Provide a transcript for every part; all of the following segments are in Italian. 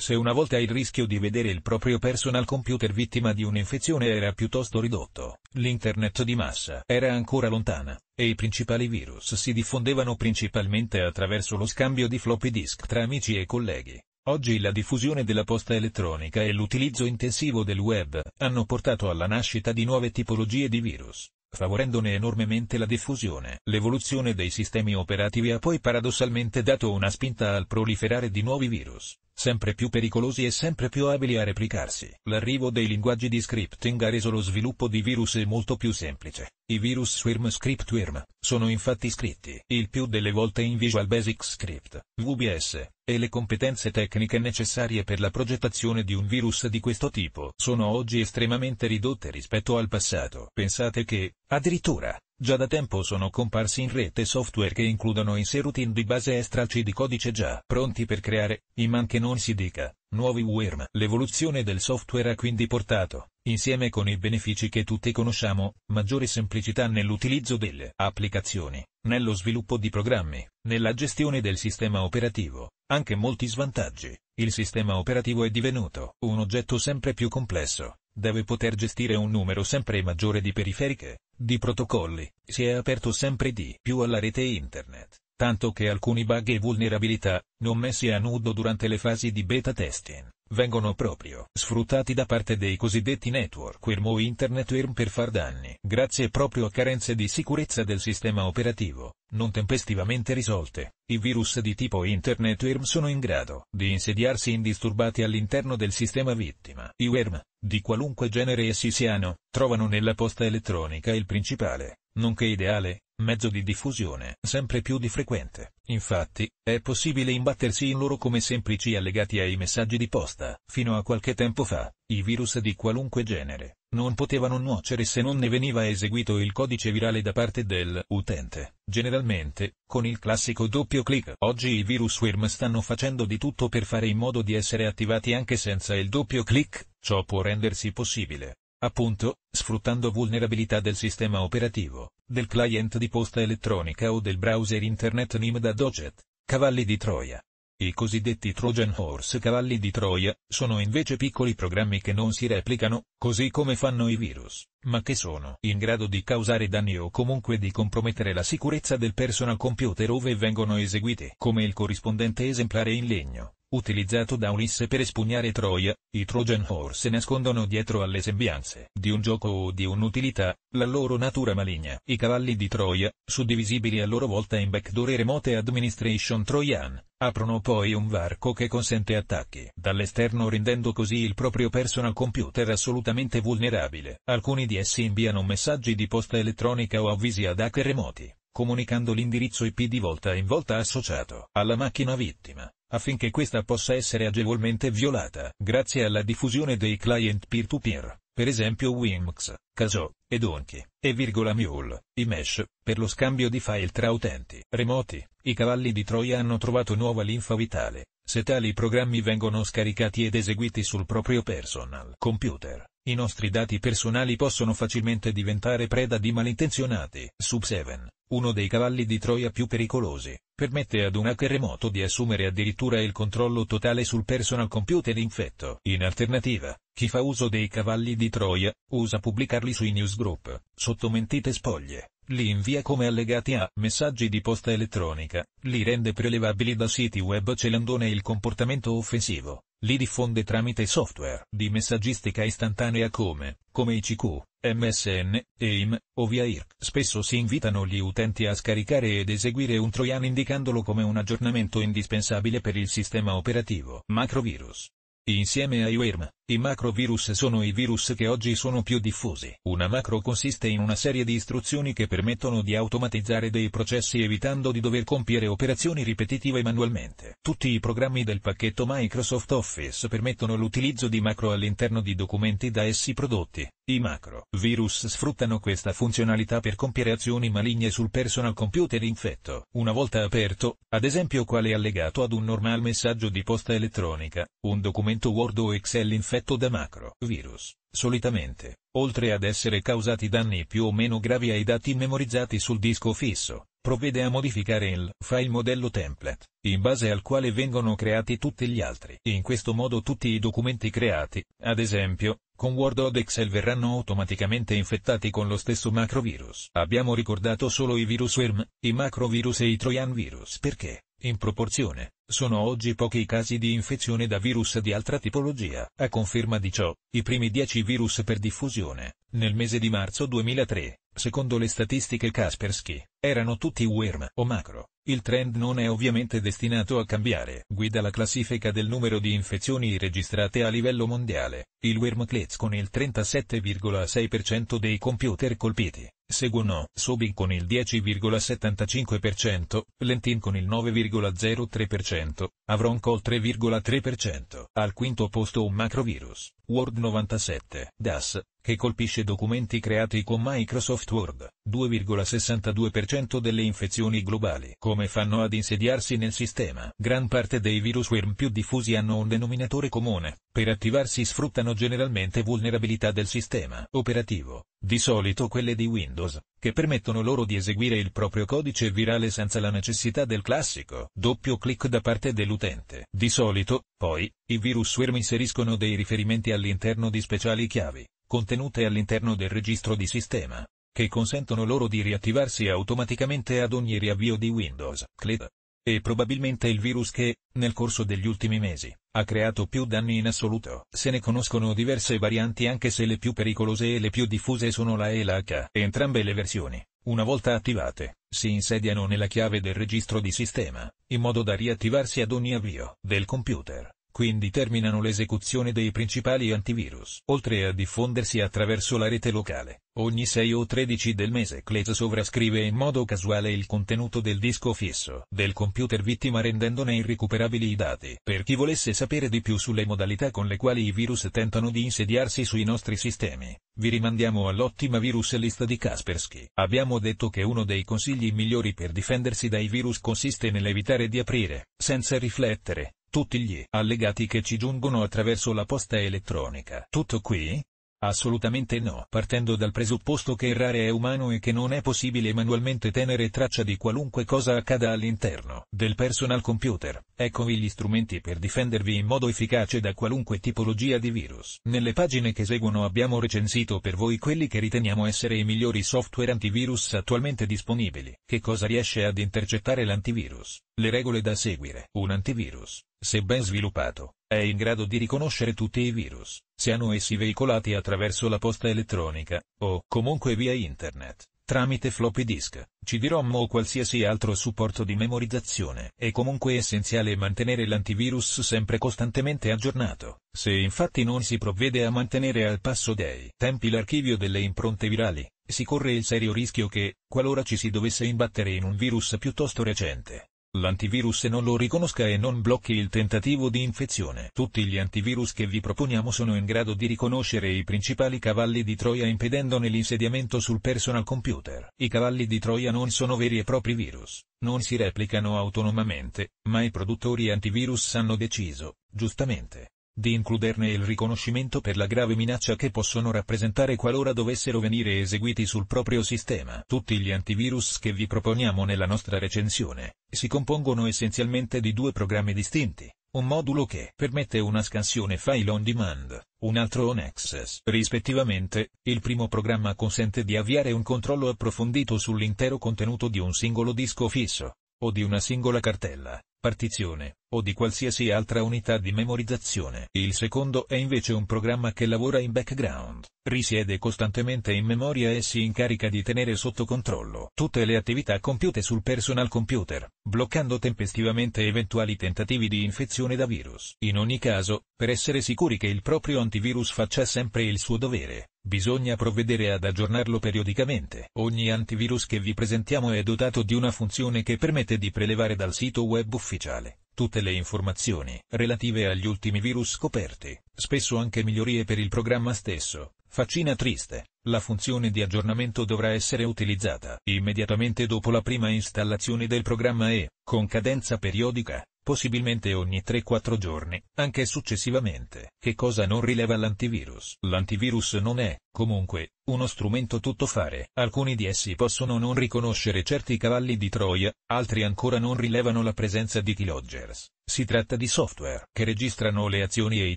Se una volta il rischio di vedere il proprio personal computer vittima di un'infezione era piuttosto ridotto, l'internet di massa era ancora lontana, e i principali virus si diffondevano principalmente attraverso lo scambio di floppy disk tra amici e colleghi. Oggi la diffusione della posta elettronica e l'utilizzo intensivo del web hanno portato alla nascita di nuove tipologie di virus favorendone enormemente la diffusione. L'evoluzione dei sistemi operativi ha poi paradossalmente dato una spinta al proliferare di nuovi virus, sempre più pericolosi e sempre più abili a replicarsi. L'arrivo dei linguaggi di scripting ha reso lo sviluppo di virus molto più semplice. I virus Swarm Script Worm sono infatti scritti il più delle volte in Visual Basic Script, VBS, e le competenze tecniche necessarie per la progettazione di un virus di questo tipo sono oggi estremamente ridotte rispetto al passato. Pensate che, addirittura, Già da tempo sono comparsi in rete software che includono in sé routine di base e stralci di codice già pronti per creare, in man che non si dica, nuovi worm. L'evoluzione del software ha quindi portato, insieme con i benefici che tutti conosciamo, maggiore semplicità nell'utilizzo delle applicazioni, nello sviluppo di programmi, nella gestione del sistema operativo, anche molti svantaggi. Il sistema operativo è divenuto un oggetto sempre più complesso, deve poter gestire un numero sempre maggiore di periferiche, di protocolli, si è aperto sempre di più alla rete internet, tanto che alcuni bug e vulnerabilità, non messi a nudo durante le fasi di beta testing, vengono proprio sfruttati da parte dei cosiddetti network networkware o internet internetworm per far danni. Grazie proprio a carenze di sicurezza del sistema operativo, non tempestivamente risolte, i virus di tipo internet internetworm sono in grado di insediarsi indisturbati all'interno del sistema vittima. I worm, di qualunque genere essi siano, trovano nella posta elettronica il principale, nonché ideale, mezzo di diffusione sempre più di frequente. Infatti, è possibile imbattersi in loro come semplici allegati ai messaggi di posta. Fino a qualche tempo fa, i virus di qualunque genere non potevano nuocere se non ne veniva eseguito il codice virale da parte dell'utente. Generalmente, con il classico doppio clic. Oggi i virus worm stanno facendo di tutto per fare in modo di essere attivati anche senza il doppio clic, ciò può rendersi possibile appunto, sfruttando vulnerabilità del sistema operativo, del client di posta elettronica o del browser internet NIM da Doget, cavalli di Troia. I cosiddetti Trojan Horse cavalli di Troia, sono invece piccoli programmi che non si replicano, così come fanno i virus, ma che sono in grado di causare danni o comunque di compromettere la sicurezza del personal computer ove vengono eseguiti, come il corrispondente esemplare in legno utilizzato da Ulisse per espugnare Troia, i Trojan Horse nascondono dietro alle sembianze di un gioco o di un'utilità, la loro natura maligna. I cavalli di Troia, suddivisibili a loro volta in backdoor e remote administration trojan, aprono poi un varco che consente attacchi dall'esterno rendendo così il proprio personal computer assolutamente vulnerabile. Alcuni di essi inviano messaggi di posta elettronica o avvisi ad hacker remoti comunicando l'indirizzo IP di volta in volta associato alla macchina vittima affinché questa possa essere agevolmente violata grazie alla diffusione dei client peer-to-peer, per esempio Wimx, Caso, e Donkey, e virgola Mule, i mesh, per lo scambio di file tra utenti remoti. I cavalli di Troia hanno trovato nuova linfa vitale, se tali programmi vengono scaricati ed eseguiti sul proprio personal computer, i nostri dati personali possono facilmente diventare preda di malintenzionati. Sub 7, uno dei cavalli di Troia più pericolosi, permette ad un hacker remoto di assumere addirittura il controllo totale sul personal computer infetto. In alternativa, chi fa uso dei cavalli di Troia, usa pubblicarli sui newsgroup, sotto mentite spoglie, li invia come allegati a messaggi di posta elettronica, li rende prelevabili da siti web celandone il comportamento offensivo, li diffonde tramite software di messaggistica istantanea come, come ICQ, MSN, AIM, o via IRC. Spesso si invitano gli utenti a scaricare ed eseguire un Trojan indicandolo come un aggiornamento indispensabile per il sistema operativo. Macrovirus. Insieme a UERM, i macrovirus sono i virus che oggi sono più diffusi. Una macro consiste in una serie di istruzioni che permettono di automatizzare dei processi evitando di dover compiere operazioni ripetitive manualmente. Tutti i programmi del pacchetto Microsoft Office permettono l'utilizzo di macro all'interno di documenti da essi prodotti. I macro virus sfruttano questa funzionalità per compiere azioni maligne sul personal computer infetto. Una volta aperto, ad esempio quale allegato ad un normale messaggio di posta elettronica, un documento Word o Excel infetto affetto da macro virus. Solitamente, oltre ad essere causati danni più o meno gravi ai dati memorizzati sul disco fisso, provvede a modificare il file modello template, in base al quale vengono creati tutti gli altri. In questo modo tutti i documenti creati, ad esempio, con Word o Excel verranno automaticamente infettati con lo stesso macrovirus. Abbiamo ricordato solo i virus worm, i macrovirus e i trojan virus perché, in proporzione, sono oggi pochi i casi di infezione da virus di altra tipologia. A conferma di ciò, i primi 10 virus per diffusione, nel mese di marzo 2003, secondo le statistiche Kaspersky, erano tutti worm o macro. Il trend non è ovviamente destinato a cambiare. Guida la classifica del numero di infezioni registrate a livello mondiale, il worm clades con il 37,6% dei computer colpiti seguono Sobin con il 10,75%, Lentin con il 9,03%, Avron col 3,3%. Al quinto posto un macrovirus, World 97, DAS, che colpisce documenti creati con Microsoft Word, 2,62% delle infezioni globali. Come fanno ad insediarsi nel sistema? Gran parte dei virus worm più diffusi hanno un denominatore comune, per attivarsi sfruttano generalmente vulnerabilità del sistema operativo, di solito quelle di Windows, che permettono loro di eseguire il proprio codice virale senza la necessità del classico doppio clic da parte dell'utente. Di solito, poi, i virus worm inseriscono dei riferimenti all'interno di speciali chiavi, contenute all'interno del registro di sistema, che consentono loro di riattivarsi automaticamente ad ogni riavvio di Windows, CLID. E probabilmente il virus che, nel corso degli ultimi mesi, ha creato più danni in assoluto. Se ne conoscono diverse varianti anche se le più pericolose e le più diffuse sono la E e la H. Entrambe le versioni, una volta attivate, si insediano nella chiave del registro di sistema, in modo da riattivarsi ad ogni avvio del computer quindi terminano l'esecuzione dei principali antivirus. Oltre a diffondersi attraverso la rete locale, ogni 6 o 13 del mese Clet sovrascrive in modo casuale il contenuto del disco fisso del computer vittima rendendone irrecuperabili i dati. Per chi volesse sapere di più sulle modalità con le quali i virus tentano di insediarsi sui nostri sistemi, vi rimandiamo all'ottima virus lista di Kaspersky. Abbiamo detto che uno dei consigli migliori per difendersi dai virus consiste nell'evitare di aprire, senza riflettere, tutti gli allegati che ci giungono attraverso la posta elettronica. Tutto qui? Assolutamente no. Partendo dal presupposto che errare è umano e che non è possibile manualmente tenere traccia di qualunque cosa accada all'interno del personal computer, eccovi gli strumenti per difendervi in modo efficace da qualunque tipologia di virus. Nelle pagine che seguono abbiamo recensito per voi quelli che riteniamo essere i migliori software antivirus attualmente disponibili. Che cosa riesce ad intercettare l'antivirus? Le regole da seguire. Un antivirus, se ben sviluppato, è in grado di riconoscere tutti i virus, siano essi veicolati attraverso la posta elettronica, o comunque via internet, tramite floppy disk, CD-ROM o qualsiasi altro supporto di memorizzazione. È comunque essenziale mantenere l'antivirus sempre costantemente aggiornato. Se infatti non si provvede a mantenere al passo dei tempi l'archivio delle impronte virali, si corre il serio rischio che, qualora ci si dovesse imbattere in un virus piuttosto recente, l'antivirus non lo riconosca e non blocchi il tentativo di infezione. Tutti gli antivirus che vi proponiamo sono in grado di riconoscere i principali cavalli di Troia impedendone l'insediamento sul personal computer. I cavalli di Troia non sono veri e propri virus, non si replicano autonomamente, ma i produttori antivirus hanno deciso, giustamente, di includerne il riconoscimento per la grave minaccia che possono rappresentare qualora dovessero venire eseguiti sul proprio sistema. Tutti gli antivirus che vi proponiamo nella nostra recensione, si compongono essenzialmente di due programmi distinti, un modulo che permette una scansione file on demand, un altro on access. Rispettivamente, il primo programma consente di avviare un controllo approfondito sull'intero contenuto di un singolo disco fisso, o di una singola cartella, partizione, o di qualsiasi altra unità di memorizzazione. Il secondo è invece un programma che lavora in background, risiede costantemente in memoria e si incarica di tenere sotto controllo tutte le attività compiute sul personal computer, bloccando tempestivamente eventuali tentativi di infezione da virus. In ogni caso, per essere sicuri che il proprio antivirus faccia sempre il suo dovere, Bisogna provvedere ad aggiornarlo periodicamente. Ogni antivirus che vi presentiamo è dotato di una funzione che permette di prelevare dal sito web ufficiale tutte le informazioni relative agli ultimi virus scoperti, spesso anche migliorie per il programma stesso. Faccina triste, la funzione di aggiornamento dovrà essere utilizzata immediatamente dopo la prima installazione del programma e, con cadenza periodica, possibilmente ogni 3-4 giorni, anche successivamente. Che cosa non rileva l'antivirus? L'antivirus non è, Comunque, uno strumento tuttofare. Alcuni di essi possono non riconoscere certi cavalli di Troia, altri ancora non rilevano la presenza di keylogers. Si tratta di software che registrano le azioni e i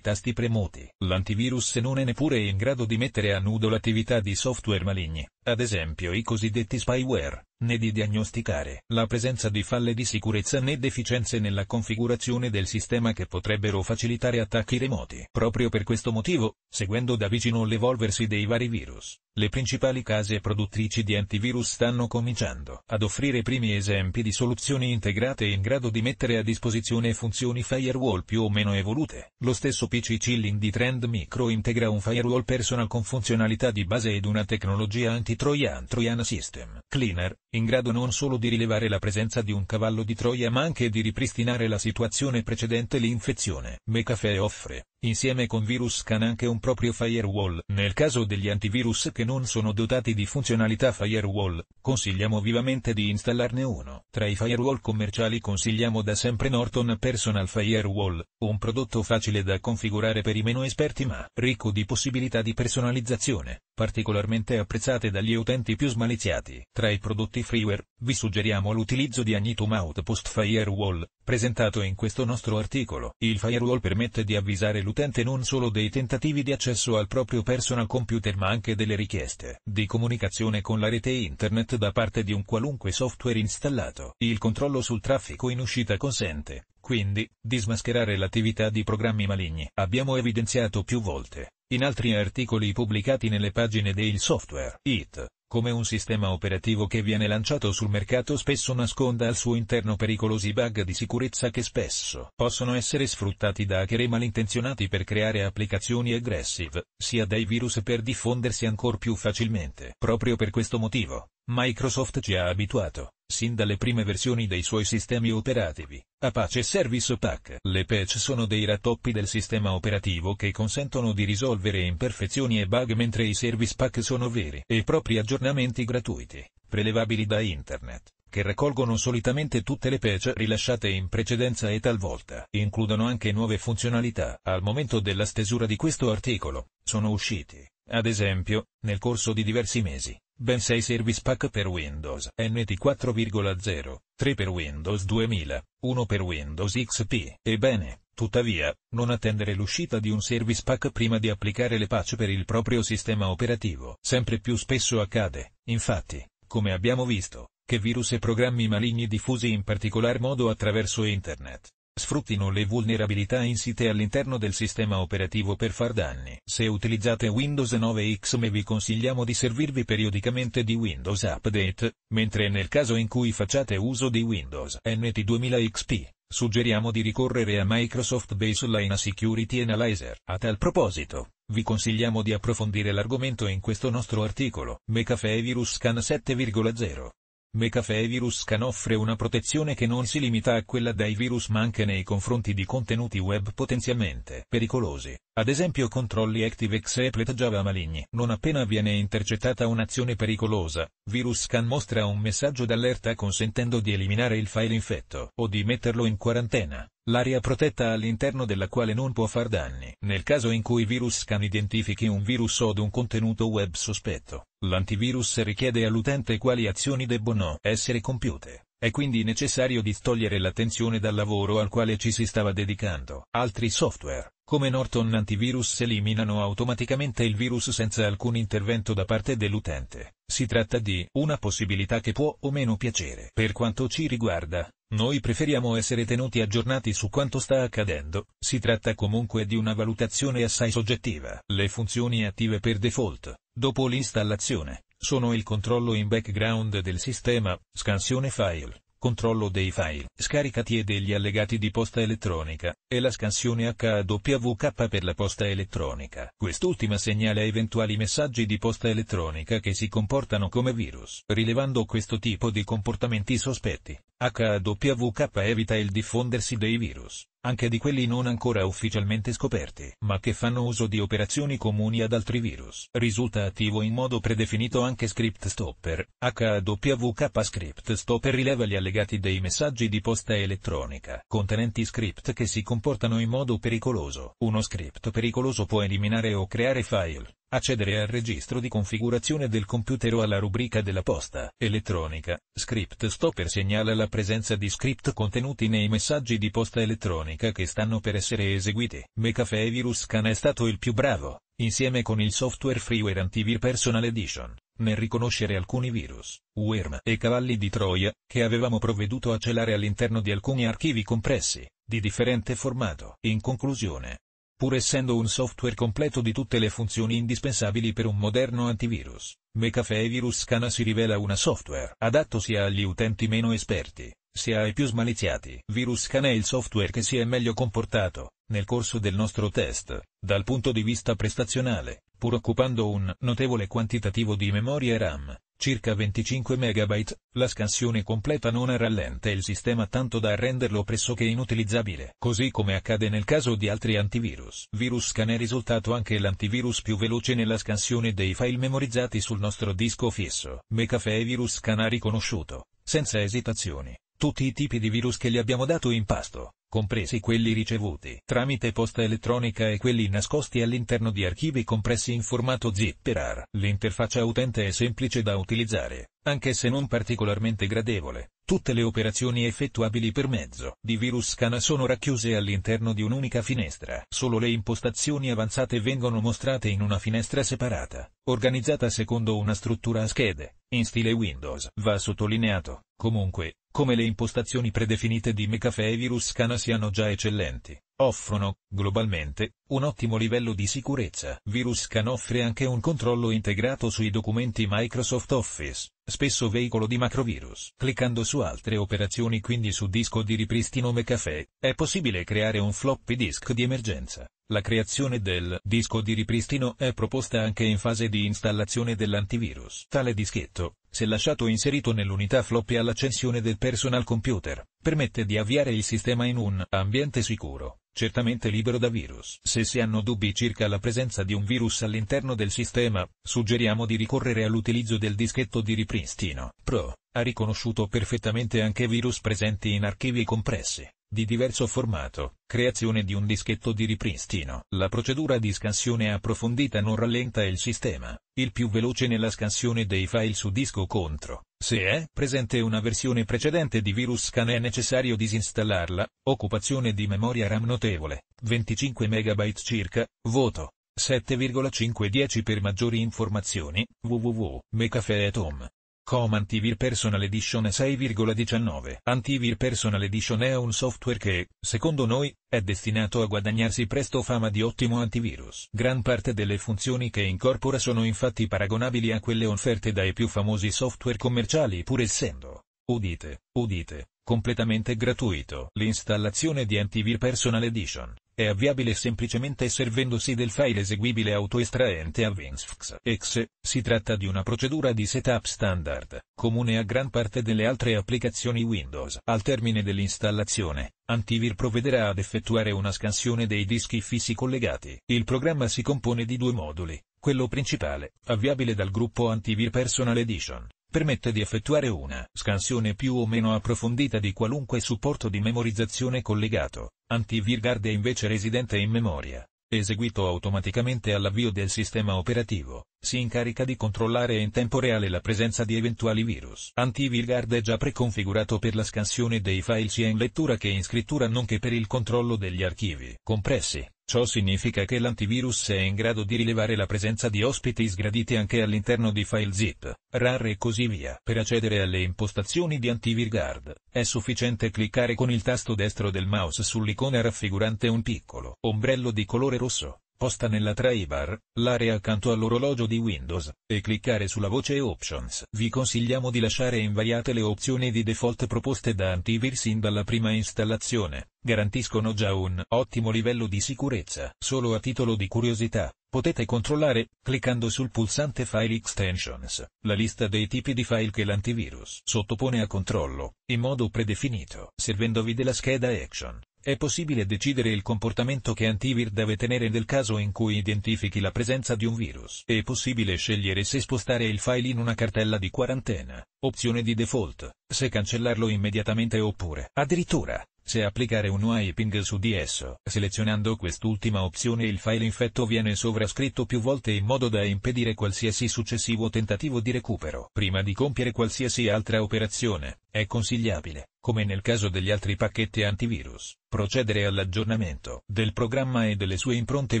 tasti premuti. L'antivirus non è neppure in grado di mettere a nudo l'attività di software maligni, ad esempio i cosiddetti spyware, né di diagnosticare la presenza di falle di sicurezza né deficienze nella configurazione del sistema che potrebbero facilitare attacchi remoti. Proprio per questo motivo, seguendo da vicino l'evolversi dei dei vari virus, le principali case produttrici di antivirus stanno cominciando ad offrire primi esempi di soluzioni integrate in grado di mettere a disposizione funzioni firewall più o meno evolute. Lo stesso PC Chilling di Trend Micro integra un firewall personal con funzionalità di base ed una tecnologia anti-Trojan Trojan System Cleaner, in grado non solo di rilevare la presenza di un cavallo di Troia ma anche di ripristinare la situazione precedente l'infezione. Mecafe offre, insieme con VirusCan anche un proprio firewall. Nel caso degli antivirus che non sono dotati di funzionalità firewall, consigliamo vivamente di installarne uno. Tra i firewall commerciali consigliamo da sempre Norton Personal Firewall, un prodotto facile da configurare per i meno esperti ma ricco di possibilità di personalizzazione, particolarmente apprezzate dagli utenti più smaliziati. Tra i prodotti freeware, vi suggeriamo l'utilizzo di Agnitum Outpost Firewall, presentato in questo nostro articolo. Il firewall permette di avvisare l'utente non solo dei tentativi di accesso al proprio personal computer ma anche delle richieste di comunicazione con la rete internet da parte di un qualunque software installato. Il controllo sul traffico in uscita consente, quindi, di smascherare l'attività di programmi maligni. Abbiamo evidenziato più volte, in altri articoli pubblicati nelle pagine del software, IT, come un sistema operativo che viene lanciato sul mercato spesso nasconda al suo interno pericolosi bug di sicurezza che spesso possono essere sfruttati da hacker e malintenzionati per creare applicazioni aggressive, sia dai virus per diffondersi ancor più facilmente. Proprio per questo motivo, Microsoft ci ha abituato Sin dalle prime versioni dei suoi sistemi operativi, Apache Service Pack. Le patch sono dei rattoppi del sistema operativo che consentono di risolvere imperfezioni e bug mentre i Service Pack sono veri e propri aggiornamenti gratuiti, prelevabili da internet che raccolgono solitamente tutte le patch rilasciate in precedenza e talvolta includono anche nuove funzionalità. Al momento della stesura di questo articolo, sono usciti ad esempio, nel corso di diversi mesi, ben 6 service pack per Windows NT 4.0, 3 per Windows 2000, 1 per Windows XP. Ebbene, tuttavia, non attendere l'uscita di un service pack prima di applicare le patch per il proprio sistema operativo. Sempre più spesso accade, infatti, come abbiamo visto, che virus e programmi maligni diffusi in particolar modo attraverso internet Sfruttino le vulnerabilità insite all'interno del sistema operativo per far danni. Se utilizzate Windows 9 XM vi consigliamo di servirvi periodicamente di Windows Update, mentre nel caso in cui facciate uso di Windows NT 2000 XP, suggeriamo di ricorrere a Microsoft Baseline Security Analyzer. A tal proposito, vi consigliamo di approfondire l'argomento in questo nostro articolo, Mecafè Virus Scan 7,0. Mecafee Virus Scan offre una protezione che non si limita a quella dai virus ma anche nei confronti di contenuti web potenzialmente pericolosi, ad esempio controlli ActiveX e Plet Java maligni. Non appena viene intercettata un'azione pericolosa, Virus Scan mostra un messaggio d'allerta consentendo di eliminare il file infetto o di metterlo in quarantena l'area protetta all'interno della quale non può far danni. Nel caso in cui virus scan identifichi un virus od un contenuto web sospetto, l'antivirus richiede all'utente quali azioni debbono essere compiute. È quindi necessario distogliere l'attenzione dal lavoro al quale ci si stava dedicando. Altri software, come Norton Antivirus, eliminano automaticamente il virus senza alcun intervento da parte dell'utente. Si tratta di una possibilità che può o meno piacere. Per quanto ci riguarda, noi preferiamo essere tenuti aggiornati su quanto sta accadendo, si tratta comunque di una valutazione assai soggettiva. Le funzioni attive per default, dopo l'installazione, sono il controllo in background del sistema, scansione file, controllo dei file, scaricati e degli allegati di posta elettronica, e la scansione HWK per la posta elettronica. Quest'ultima segnala eventuali messaggi di posta elettronica che si comportano come virus. Rilevando questo tipo di comportamenti sospetti, HWK evita il diffondersi dei virus anche di quelli non ancora ufficialmente scoperti, ma che fanno uso di operazioni comuni ad altri virus. Risulta attivo in modo predefinito anche Script Stopper, HWK Script Stopper rileva gli allegati dei messaggi di posta elettronica contenenti script che si comportano in modo pericoloso. Uno script pericoloso può eliminare o creare file, accedere al registro di configurazione del computer o alla rubrica della posta elettronica. Script Stopper segnala la presenza di script contenuti nei messaggi di posta elettronica che stanno per essere eseguiti. Mecafe Virus Scan è stato il più bravo, insieme con il software freeware Antivir Personal Edition, nel riconoscere alcuni virus, worm e cavalli di Troia, che avevamo provveduto a celare all'interno di alcuni archivi compressi, di differente formato. In conclusione, pur essendo un software completo di tutte le funzioni indispensabili per un moderno antivirus. McAfee Virus Scanner si rivela una software adatto sia agli utenti meno esperti, sia ai più smaliziati. Virus Scan è il software che si è meglio comportato, nel corso del nostro test, dal punto di vista prestazionale, pur occupando un notevole quantitativo di memoria RAM circa 25 MB, la scansione completa non rallenta il sistema tanto da renderlo pressoché inutilizzabile, così come accade nel caso di altri antivirus. VirusCan è risultato anche l'antivirus più veloce nella scansione dei file memorizzati sul nostro disco fisso. McAfee VirusCan ha riconosciuto, senza esitazioni, tutti i tipi di virus che gli abbiamo dato in pasto compresi quelli ricevuti tramite posta elettronica e quelli nascosti all'interno di archivi compressi in formato ZIP-RAR. L'interfaccia utente è semplice da utilizzare, anche se non particolarmente gradevole, Tutte le operazioni effettuabili per mezzo di virus VirusCAN sono racchiuse all'interno di un'unica finestra. Solo le impostazioni avanzate vengono mostrate in una finestra separata, organizzata secondo una struttura a schede, in stile Windows. Va sottolineato, comunque, come le impostazioni predefinite di McAfee e virus VirusCAN siano già eccellenti, offrono, globalmente, un ottimo livello di sicurezza. Viruscan offre anche un controllo integrato sui documenti Microsoft Office, spesso veicolo di macrovirus. Cliccando su altre operazioni quindi su disco di ripristino McAfee, è possibile creare un floppy disk di emergenza. La creazione del disco di ripristino è proposta anche in fase di installazione dell'antivirus. Tale dischetto, se lasciato inserito nell'unità floppy all'accensione del personal computer, permette di avviare il sistema in un ambiente sicuro, certamente libero da virus. Se si hanno dubbi circa la presenza di un virus all'interno del sistema, suggeriamo di ricorrere all'utilizzo del dischetto di ripristino. Pro ha riconosciuto perfettamente anche virus presenti in archivi compressi di diverso formato, creazione di un dischetto di ripristino. La procedura di scansione approfondita non rallenta il sistema, il più veloce nella scansione dei file su disco contro. Se è presente una versione precedente di virus scan è necessario disinstallarla, occupazione di memoria RAM notevole, 25 MB circa, voto. 7,510 per maggiori informazioni, www.mecafeetom. Com Antivir Personal Edition 6,19 Antivir Personal Edition è un software che, secondo noi, è destinato a guadagnarsi presto fama di ottimo antivirus. Gran parte delle funzioni che incorpora sono infatti paragonabili a quelle offerte dai più famosi software commerciali pur essendo, udite, udite, completamente gratuito. L'installazione di Antivir Personal Edition è avviabile semplicemente servendosi del file eseguibile autoestraente a WinFX. Si tratta di una procedura di setup standard, comune a gran parte delle altre applicazioni Windows. Al termine dell'installazione, Antivir provvederà ad effettuare una scansione dei dischi fissi collegati. Il programma si compone di due moduli, quello principale, avviabile dal gruppo Antivir Personal Edition, permette di effettuare una scansione più o meno approfondita di qualunque supporto di memorizzazione collegato, anti-virguard è invece residente in memoria, eseguito automaticamente all'avvio del sistema operativo, si incarica di controllare in tempo reale la presenza di eventuali virus. Anti-Virguard è già preconfigurato per la scansione dei file sia in lettura che in scrittura nonché per il controllo degli archivi compressi. Ciò significa che l'antivirus è in grado di rilevare la presenza di ospiti sgraditi anche all'interno di file zip, RAR e così via. Per accedere alle impostazioni di AntivirGuard, è sufficiente cliccare con il tasto destro del mouse sull'icona raffigurante un piccolo ombrello di colore rosso sposta nella tray bar, l'area accanto all'orologio di Windows, e cliccare sulla voce Options. Vi consigliamo di lasciare invariate le opzioni di default proposte da Antivirus sin dalla prima installazione, garantiscono già un ottimo livello di sicurezza. Solo a titolo di curiosità, potete controllare, cliccando sul pulsante File Extensions, la lista dei tipi di file che l'antivirus sottopone a controllo, in modo predefinito, servendovi della scheda Action è possibile decidere il comportamento che antivir deve tenere nel caso in cui identifichi la presenza di un virus. È possibile scegliere se spostare il file in una cartella di quarantena, opzione di default, se cancellarlo immediatamente oppure, addirittura, se applicare un wiping su di esso. Selezionando quest'ultima opzione il file infetto viene sovrascritto più volte in modo da impedire qualsiasi successivo tentativo di recupero. Prima di compiere qualsiasi altra operazione, è consigliabile, come nel caso degli altri pacchetti antivirus, procedere all'aggiornamento del programma e delle sue impronte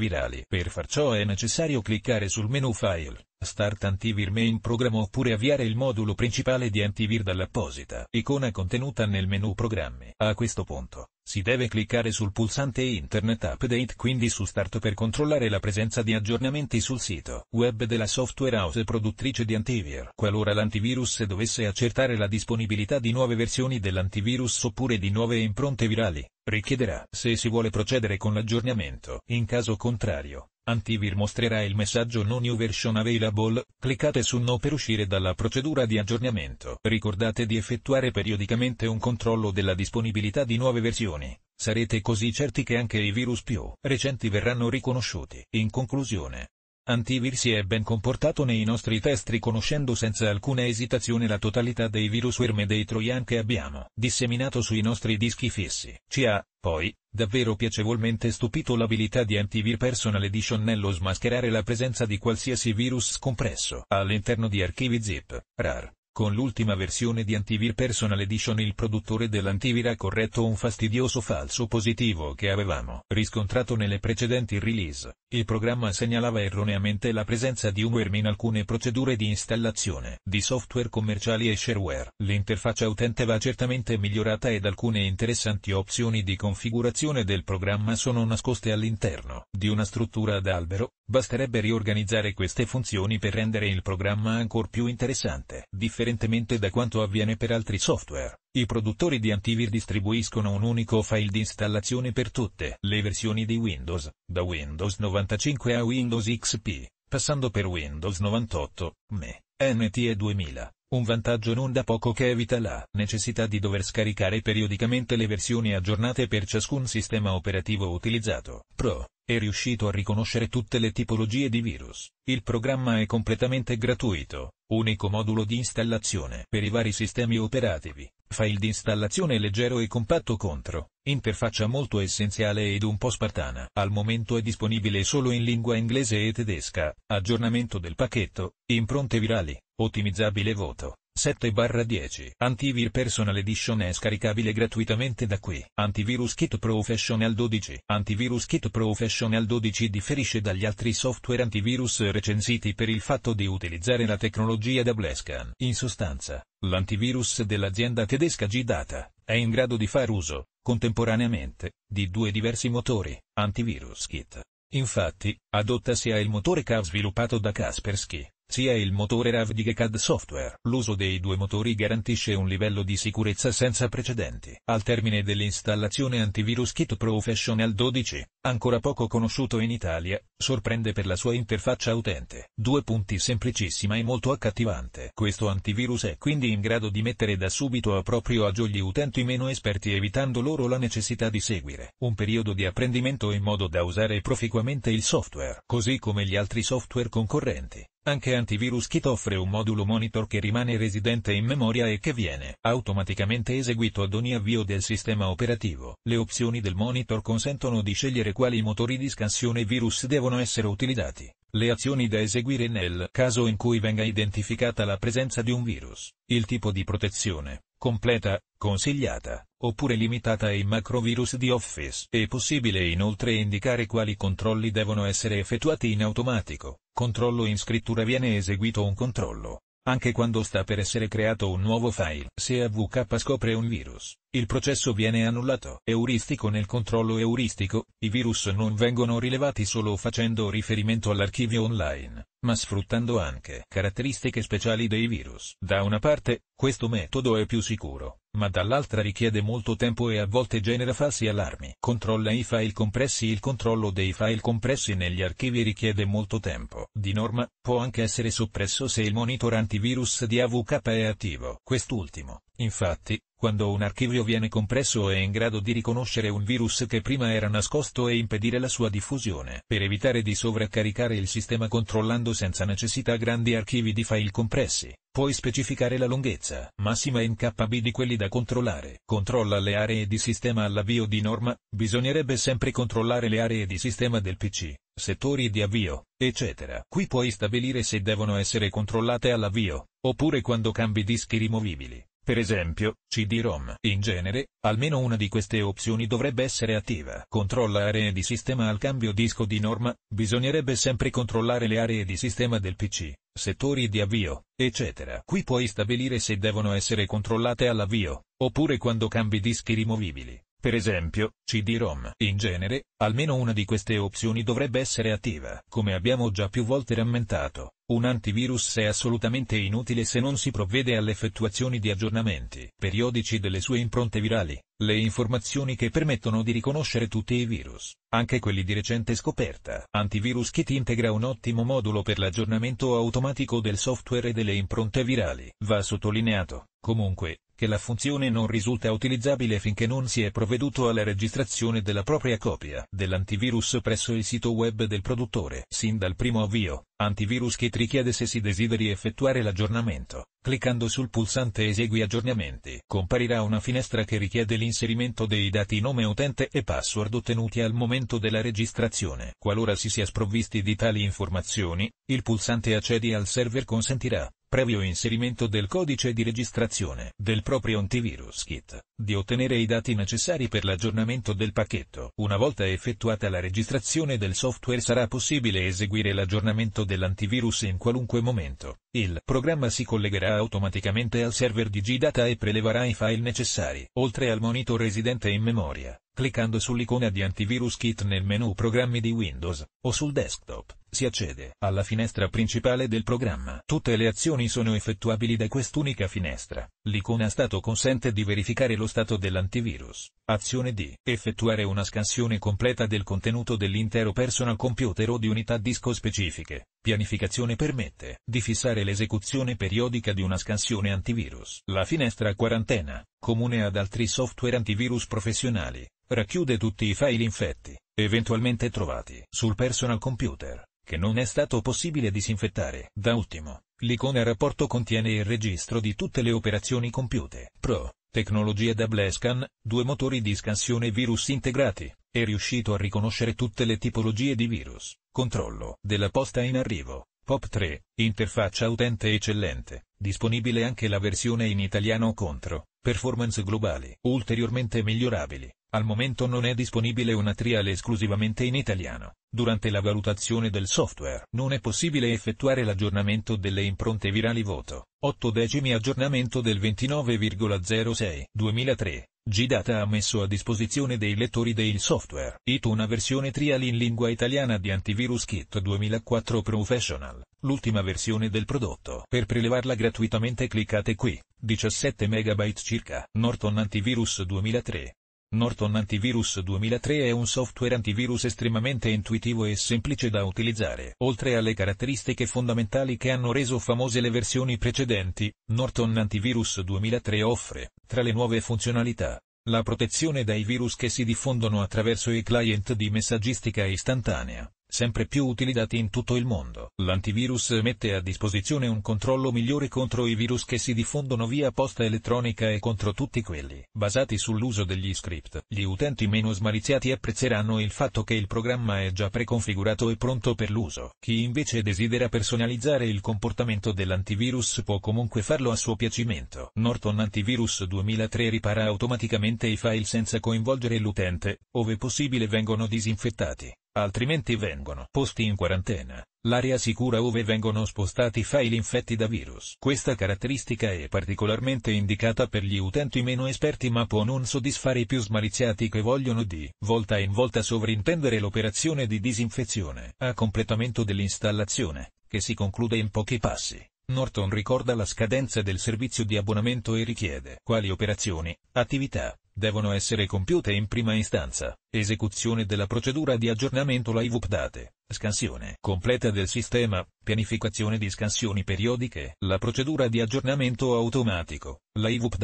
virali. Per far ciò è necessario cliccare sul menu File, Start Antivir Main Program oppure avviare il modulo principale di Antivir dall'apposita icona contenuta nel menu Programmi. A questo punto, si deve cliccare sul pulsante Internet Update quindi su Start per controllare la presenza di aggiornamenti sul sito web della software house produttrice di antivir. Qualora l'antivirus dovesse accertare la disponibilità di nuove versioni dell'antivirus oppure di nuove impronte virali, Richiederà se si vuole procedere con l'aggiornamento. In caso contrario, Antivir mostrerà il messaggio No New Version Available, cliccate su No per uscire dalla procedura di aggiornamento. Ricordate di effettuare periodicamente un controllo della disponibilità di nuove versioni, sarete così certi che anche i virus più recenti verranno riconosciuti. In conclusione, Antivir si è ben comportato nei nostri test riconoscendo senza alcuna esitazione la totalità dei virus worm e dei trojan che abbiamo disseminato sui nostri dischi fissi. Ci ha, poi, davvero piacevolmente stupito l'abilità di Antivir Personal Edition nello smascherare la presenza di qualsiasi virus scompresso all'interno di archivi zip, RAR, con l'ultima versione di Antivir Personal Edition il produttore dell'antivir ha corretto un fastidioso falso positivo che avevamo riscontrato nelle precedenti release. Il programma segnalava erroneamente la presenza di worm in alcune procedure di installazione di software commerciali e shareware. L'interfaccia utente va certamente migliorata ed alcune interessanti opzioni di configurazione del programma sono nascoste all'interno di una struttura ad albero. Basterebbe riorganizzare queste funzioni per rendere il programma ancora più interessante. Differ differentemente da quanto avviene per altri software. I produttori di antivir distribuiscono un unico file di installazione per tutte le versioni di Windows, da Windows 95 a Windows XP, passando per Windows 98, ME, NTE 2000. Un vantaggio non da poco che evita la necessità di dover scaricare periodicamente le versioni aggiornate per ciascun sistema operativo utilizzato. Pro. È riuscito a riconoscere tutte le tipologie di virus. Il programma è completamente gratuito, unico modulo di installazione per i vari sistemi operativi, file di installazione leggero e compatto contro, interfaccia molto essenziale ed un po' spartana. Al momento è disponibile solo in lingua inglese e tedesca, aggiornamento del pacchetto, impronte virali, ottimizzabile voto, 7-10. Antivir Personal Edition è scaricabile gratuitamente da qui. Antivirus Kit Professional 12. Antivirus Kit Professional 12 differisce dagli altri software antivirus recensiti per il fatto di utilizzare la tecnologia da Blescan. In sostanza, l'antivirus dell'azienda tedesca G-Data è in grado di far uso, contemporaneamente, di due diversi motori, Antivirus Kit. Infatti, adotta sia il motore CAV sviluppato da Kaspersky, sia il motore RAV di GECAD Software. L'uso dei due motori garantisce un livello di sicurezza senza precedenti. Al termine dell'installazione antivirus Kit Professional 12, ancora poco conosciuto in Italia, sorprende per la sua interfaccia utente. Due punti semplicissima e molto accattivante. Questo antivirus è quindi in grado di mettere da subito a proprio agio gli utenti meno esperti evitando loro la necessità di seguire un periodo di apprendimento in modo da usare proficuamente il software, così come gli altri software concorrenti. Anche Antivirus Kit offre un modulo monitor che rimane residente in memoria e che viene automaticamente eseguito ad ogni avvio del sistema operativo. Le opzioni del monitor consentono di scegliere quali motori di scansione virus devono essere utilizzati, le azioni da eseguire nel caso in cui venga identificata la presenza di un virus, il tipo di protezione, completa, consigliata, oppure limitata ai macrovirus di Office. È possibile inoltre indicare quali controlli devono essere effettuati in automatico. Controllo in scrittura viene eseguito un controllo, anche quando sta per essere creato un nuovo file, se AVK scopre un virus, il processo viene annullato. Euristico Nel controllo euristico, i virus non vengono rilevati solo facendo riferimento all'archivio online, ma sfruttando anche caratteristiche speciali dei virus. Da una parte, questo metodo è più sicuro, ma dall'altra richiede molto tempo e a volte genera falsi allarmi. Controlla i file compressi Il controllo dei file compressi negli archivi richiede molto tempo. Di norma, può anche essere soppresso se il monitor antivirus di AVK è attivo. Quest'ultimo, infatti, quando un archivio viene compresso è in grado di riconoscere un virus che prima era nascosto e impedire la sua diffusione. Per evitare di sovraccaricare il sistema controllando senza necessità grandi archivi di file compressi, Puoi specificare la lunghezza massima in KB di quelli da controllare. Controlla le aree di sistema all'avvio di norma, bisognerebbe sempre controllare le aree di sistema del PC, settori di avvio, eccetera. Qui puoi stabilire se devono essere controllate all'avvio, oppure quando cambi dischi rimovibili. Per esempio, CD-ROM. In genere, almeno una di queste opzioni dovrebbe essere attiva. Controlla aree di sistema al cambio disco di norma, bisognerebbe sempre controllare le aree di sistema del PC, settori di avvio, eccetera. Qui puoi stabilire se devono essere controllate all'avvio, oppure quando cambi dischi rimovibili. Per esempio, CD-ROM. In genere, almeno una di queste opzioni dovrebbe essere attiva. Come abbiamo già più volte rammentato, un antivirus è assolutamente inutile se non si provvede all'effettuazione di aggiornamenti periodici delle sue impronte virali, le informazioni che permettono di riconoscere tutti i virus, anche quelli di recente scoperta. Antivirus Kit integra un ottimo modulo per l'aggiornamento automatico del software e delle impronte virali. Va sottolineato, comunque, che la funzione non risulta utilizzabile finché non si è provveduto alla registrazione della propria copia dell'antivirus presso il sito web del produttore. Sin dal primo avvio, AntivirusKit richiede se si desideri effettuare l'aggiornamento. Cliccando sul pulsante Esegui aggiornamenti comparirà una finestra che richiede l'inserimento dei dati nome utente e password ottenuti al momento della registrazione. Qualora si sia sprovvisti di tali informazioni, il pulsante Accedi al server consentirà previo inserimento del codice di registrazione del proprio antivirus kit, di ottenere i dati necessari per l'aggiornamento del pacchetto. Una volta effettuata la registrazione del software sarà possibile eseguire l'aggiornamento dell'antivirus in qualunque momento. Il programma si collegherà automaticamente al server di G-Data e preleverà i file necessari, oltre al monitor residente in memoria, cliccando sull'icona di antivirus kit nel menu programmi di Windows, o sul desktop si accede alla finestra principale del programma. Tutte le azioni sono effettuabili da quest'unica finestra. L'icona stato consente di verificare lo stato dell'antivirus. Azione D. Effettuare una scansione completa del contenuto dell'intero personal computer o di unità disco specifiche. Pianificazione permette di fissare l'esecuzione periodica di una scansione antivirus. La finestra quarantena, comune ad altri software antivirus professionali, racchiude tutti i file infetti, eventualmente trovati sul personal computer che non è stato possibile disinfettare. Da ultimo, l'icona rapporto contiene il registro di tutte le operazioni compiute. Pro, tecnologia da Blescan, due motori di scansione virus integrati, è riuscito a riconoscere tutte le tipologie di virus, controllo della posta in arrivo. POP 3, interfaccia utente eccellente, disponibile anche la versione in italiano contro, performance globali, ulteriormente migliorabili, al momento non è disponibile una trial esclusivamente in italiano. Durante la valutazione del software non è possibile effettuare l'aggiornamento delle impronte virali voto. 8 decimi aggiornamento del 29,06 2003. Gdata ha messo a disposizione dei lettori del software IT una versione trial in lingua italiana di Antivirus Kit 2004 Professional, l'ultima versione del prodotto. Per prelevarla gratuitamente cliccate qui, 17 MB circa, Norton Antivirus 2003. Norton Antivirus 2003 è un software antivirus estremamente intuitivo e semplice da utilizzare. Oltre alle caratteristiche fondamentali che hanno reso famose le versioni precedenti, Norton Antivirus 2003 offre, tra le nuove funzionalità, la protezione dai virus che si diffondono attraverso i client di messaggistica istantanea, sempre più utilizzati in tutto il mondo. L'antivirus mette a disposizione un controllo migliore contro i virus che si diffondono via posta elettronica e contro tutti quelli basati sull'uso degli script. Gli utenti meno smaliziati apprezzeranno il fatto che il programma è già preconfigurato e pronto per l'uso. Chi invece desidera personalizzare il comportamento dell'antivirus può comunque farlo a suo piacimento. Norton Antivirus 2003 ripara automaticamente i file senza coinvolgere l'utente, ove possibile vengono disinfettati altrimenti vengono posti in quarantena, l'area sicura ove vengono spostati file infetti da virus. Questa caratteristica è particolarmente indicata per gli utenti meno esperti ma può non soddisfare i più smaliziati che vogliono di volta in volta sovrintendere l'operazione di disinfezione. A completamento dell'installazione, che si conclude in pochi passi. Norton ricorda la scadenza del servizio di abbonamento e richiede quali operazioni, attività, devono essere compiute in prima istanza, esecuzione della procedura di aggiornamento live update, Scansione completa del sistema, pianificazione di scansioni periodiche. La procedura di aggiornamento automatico, la IVUP